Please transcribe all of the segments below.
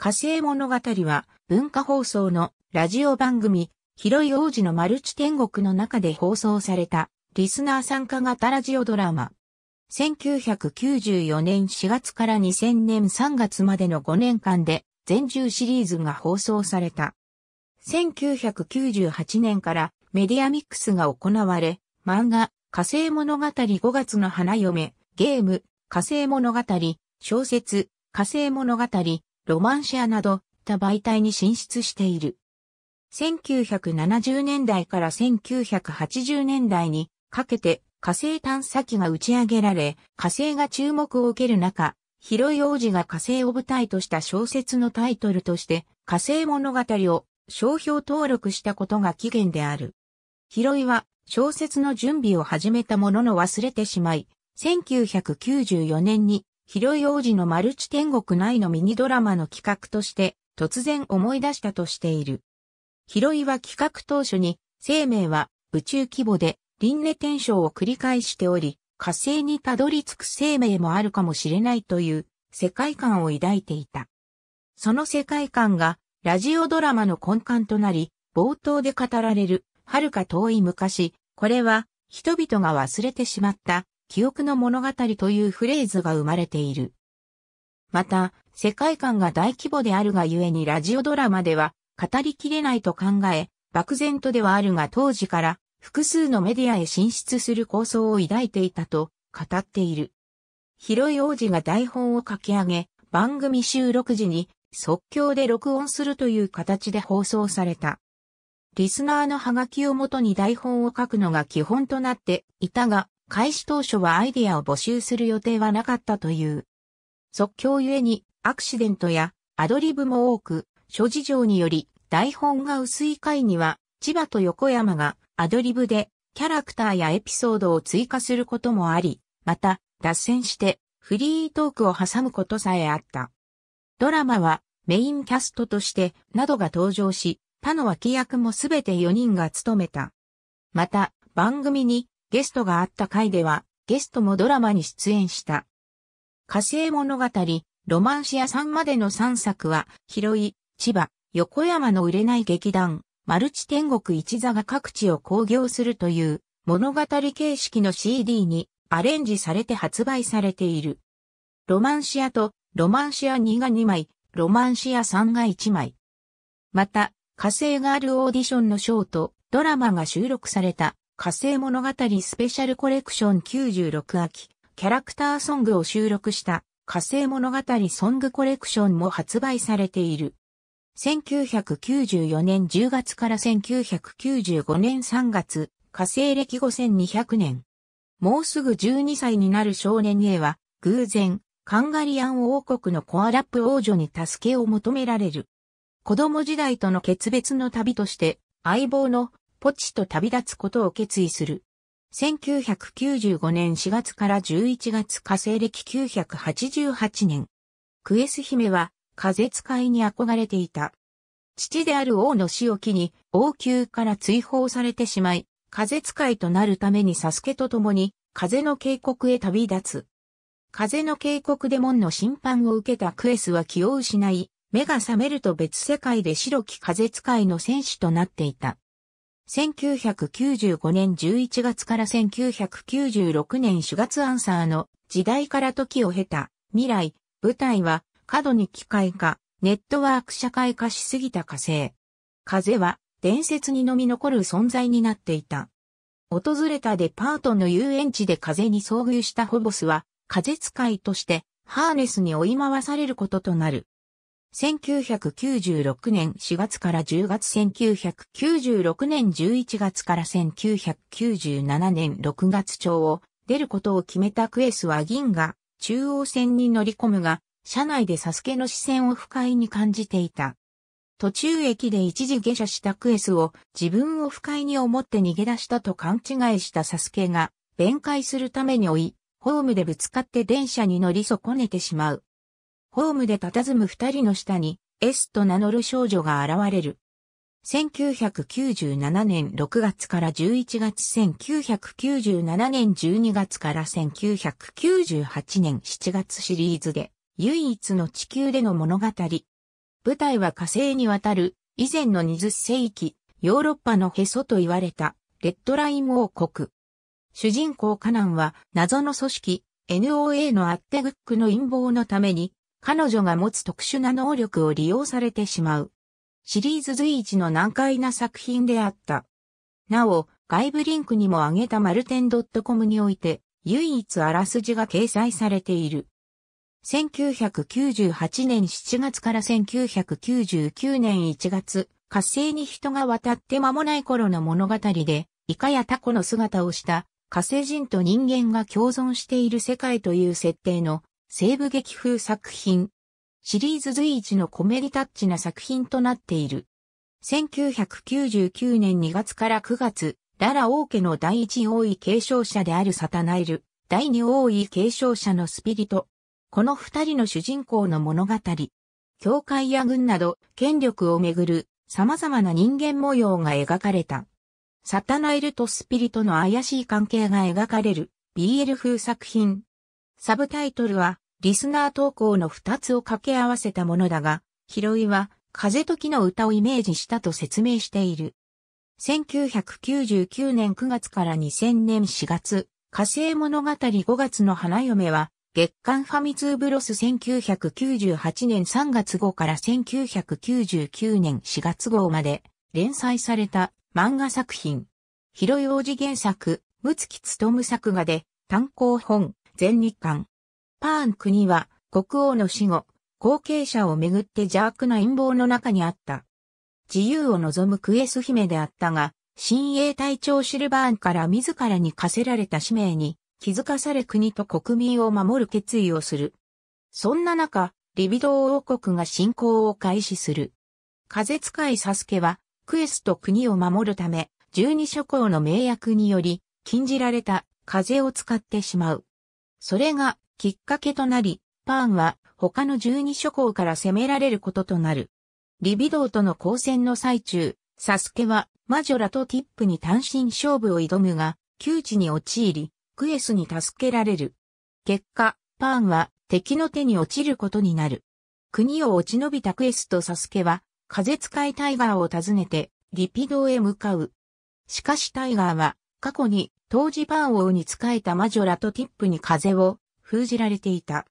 火星物語は文化放送のラジオ番組広い王子のマルチ天国の中で放送されたリスナー参加型ラジオドラマ。1994年4月から2000年3月までの5年間で全10シリーズが放送された。1998年からメディアミックスが行われ、漫画、火星物語5月の花嫁、ゲーム、火星物語、小説、火星物語、ロマンシアなど、他媒体に進出している。1970年代から1980年代にかけて火星探査機が打ち上げられ、火星が注目を受ける中、広い王子が火星を舞台とした小説のタイトルとして火星物語を商標登録したことが起源である。広いは小説の準備を始めたものの忘れてしまい、1994年に広い王子のマルチ天国内のミニドラマの企画として突然思い出したとしている。広いは企画当初に生命は宇宙規模で輪廻転生を繰り返しており、火星にたどり着く生命もあるかもしれないという世界観を抱いていた。その世界観がラジオドラマの根幹となり、冒頭で語られる、遥か遠い昔、これは人々が忘れてしまった記憶の物語というフレーズが生まれている。また、世界観が大規模であるがゆえにラジオドラマでは語りきれないと考え、漠然とではあるが当時から複数のメディアへ進出する構想を抱いていたと語っている。広い王子が台本を書き上げ、番組収録時に即興で録音するという形で放送された。リスナーのハガキをもとに台本を書くのが基本となっていたが、開始当初はアイディアを募集する予定はなかったという。即興ゆえにアクシデントやアドリブも多く、諸事情により台本が薄い回には千葉と横山がアドリブでキャラクターやエピソードを追加することもあり、また脱線してフリートークを挟むことさえあった。ドラマはメインキャストとしてなどが登場し、他の脇役もすべて4人が務めた。また番組にゲストがあった回では、ゲストもドラマに出演した。火星物語、ロマンシアさんまでの3作は、広い、千葉、横山の売れない劇団、マルチ天国一座が各地を興行するという物語形式の CD にアレンジされて発売されている。ロマンシアとロマンシア2が2枚、ロマンシア3が1枚。また、火星ガールオーディションのショーとドラマが収録された火星物語スペシャルコレクション96秋、キャラクターソングを収録した火星物語ソングコレクションも発売されている。1994年10月から1995年3月、火星歴5200年。もうすぐ12歳になる少年 A は、偶然、カンガリアン王国のコアラップ王女に助けを求められる。子供時代との決別の旅として、相棒のポチと旅立つことを決意する。1995年4月から11月火星暦988年。クエス姫は風使いに憧れていた。父である王の死を機に王宮から追放されてしまい、風使いとなるためにサスケと共に風の渓谷へ旅立つ。風の渓谷モンの審判を受けたクエスは気を失い、目が覚めると別世界で白き風使いの戦士となっていた。1995年11月から1996年4月アンサーの時代から時を経た未来、舞台は過度に機械化、ネットワーク社会化しすぎた火星。風は伝説にのみ残る存在になっていた。訪れたデパートの遊園地で風に遭遇したホボスは、風使いとしてハーネスに追い回されることとなる。1996年4月から10月1996年11月から1997年6月町を出ることを決めたクエスは銀河中央線に乗り込むが、車内でサスケの視線を不快に感じていた。途中駅で一時下車したクエスを自分を不快に思って逃げ出したと勘違いしたサスケが弁解するために追い、ホームでぶつかって電車に乗り損ねてしまう。ホームで佇む二人の下に、S と名乗る少女が現れる。1997年6月から11月1997年12月から1998年7月シリーズで唯一の地球での物語。舞台は火星にわたる以前の20世紀ヨーロッパのへそと言われたレッドライン王国。主人公カナンは謎の組織 NOA のアッテグックの陰謀のために彼女が持つ特殊な能力を利用されてしまう。シリーズ随一の難解な作品であった。なお、外部リンクにも挙げたマルテン .com において、唯一あらすじが掲載されている。1998年7月から1999年1月、火星に人が渡って間もない頃の物語で、イカやタコの姿をした、火星人と人間が共存している世界という設定の西部劇風作品。シリーズ随一のコメディタッチな作品となっている。1999年2月から9月、ララ王家の第一王位継承者であるサタナエル、第二王位継承者のスピリト。この二人の主人公の物語。教会や軍など、権力をめぐる様々な人間模様が描かれた。サタナエルとスピリトの怪しい関係が描かれる BL 風作品。サブタイトルは、リスナー投稿の二つを掛け合わせたものだが、ヒロイは、風時の歌をイメージしたと説明している。1999年9月から2000年4月、火星物語5月の花嫁は、月刊ファミツーブロス1998年3月号から1999年4月号まで連載された漫画作品。広い王子原作、む月きつとむ作画で単行本、全日間。パーン国は国王の死後、後継者をめぐって邪悪な陰謀の中にあった。自由を望むクエス姫であったが、新鋭隊長シルバーンから自らに課せられた使命に気づかされ国と国民を守る決意をする。そんな中、リビド王国が侵攻を開始する。風使いサスケは、クエスと国を守るため、十二諸侯の名約により、禁じられた風を使ってしまう。それがきっかけとなり、パーンは他の十二諸侯から攻められることとなる。リビドーとの交戦の最中、サスケはマジョラとティップに単身勝負を挑むが、窮地に陥り、クエスに助けられる。結果、パーンは敵の手に落ちることになる。国を落ち延びたクエスとサスケは、風使いタイガーを訪ねて、リピドーへ向かう。しかしタイガーは、過去に当時パン王に仕えた魔女ラとティップに風を封じられていた。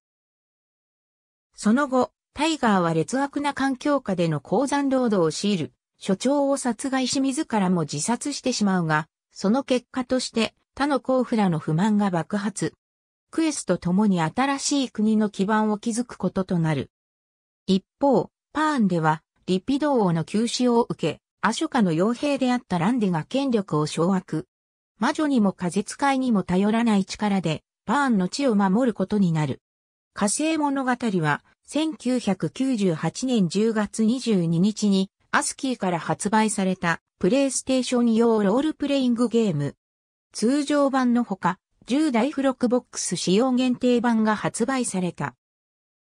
その後、タイガーは劣悪な環境下での鉱山労働を強いる、所長を殺害し自らも自殺してしまうが、その結果として他の候補らの不満が爆発。クエスと共に新しい国の基盤を築くこととなる。一方、パーンでは、リピド王の休止を受け、アショカの傭兵であったランデが権力を掌握。魔女にも風使いにも頼らない力で、バーンの地を守ることになる。火星物語は、1998年10月22日に、アスキーから発売された、プレイステーション用ロールプレイングゲーム。通常版のほか、10台付録ボックス使用限定版が発売された。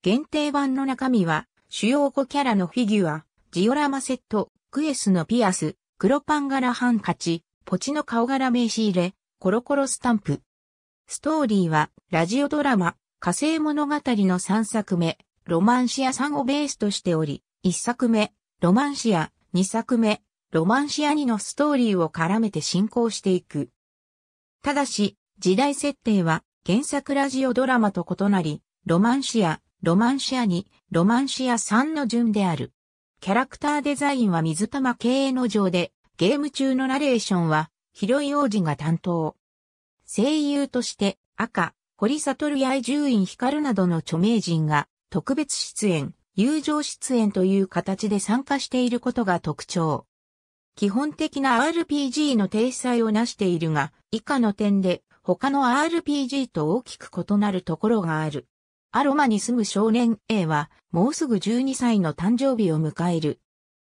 限定版の中身は、主要5キャラのフィギュア、ジオラマセット、クエスのピアス、黒パン柄ハンカチ、ポチの顔柄名刺入れ、コロコロスタンプ。ストーリーは、ラジオドラマ、火星物語の3作目、ロマンシア3をベースとしており、1作目、ロマンシア、2作目、ロマンシア2のストーリーを絡めて進行していく。ただし、時代設定は原作ラジオドラマと異なり、ロマンシア、ロマンシア2、ロマンシア3の順である。キャラクターデザインは水玉系の上で、ゲーム中のナレーションは、広イ王子が担当。声優として、赤、堀悟や伊集院光などの著名人が、特別出演、友情出演という形で参加していることが特徴。基本的な RPG の体裁を成しているが、以下の点で、他の RPG と大きく異なるところがある。アロマに住む少年 A は、もうすぐ12歳の誕生日を迎える。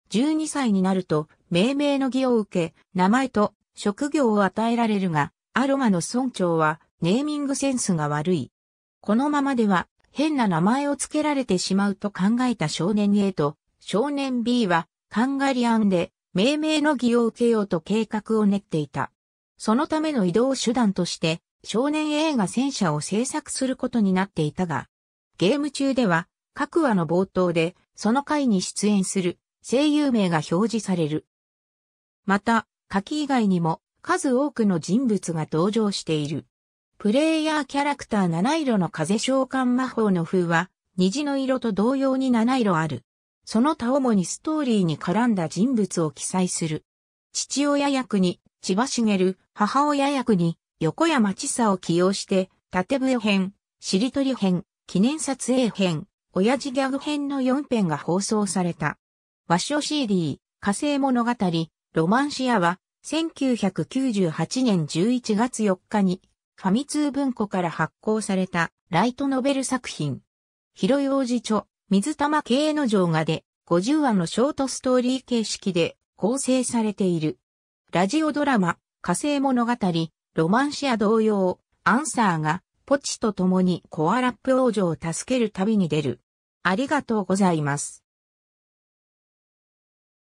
12歳になると、命名の儀を受け、名前と職業を与えられるが、アロマの村長はネーミングセンスが悪い。このままでは変な名前を付けられてしまうと考えた少年 A と少年 B はカンガリアンで命名の儀を受けようと計画を練っていた。そのための移動手段として少年 A が戦車を製作することになっていたが、ゲーム中では各話の冒頭でその回に出演する声優名が表示される。また、柿以外にも数多くの人物が登場している。プレイヤーキャラクター七色の風召喚魔法の風は、虹の色と同様に七色ある。その他主にストーリーに絡んだ人物を記載する。父親役に千葉茂、母親役に横山千佐を起用して、縦笛編、しりとり編、記念撮影編、親父ギャグ編の4編が放送された。和書 CD、火星物語、ロマンシアは、1998年11月4日に、ファミ通文庫から発行されたライトノベル作品。広用寺著、水玉系の城画で、50話のショートストーリー形式で構成されている。ラジオドラマ、火星物語、ロマンシア同様、アンサーが、ポチと共にコアラップ王女を助ける旅に出る。ありがとうございます。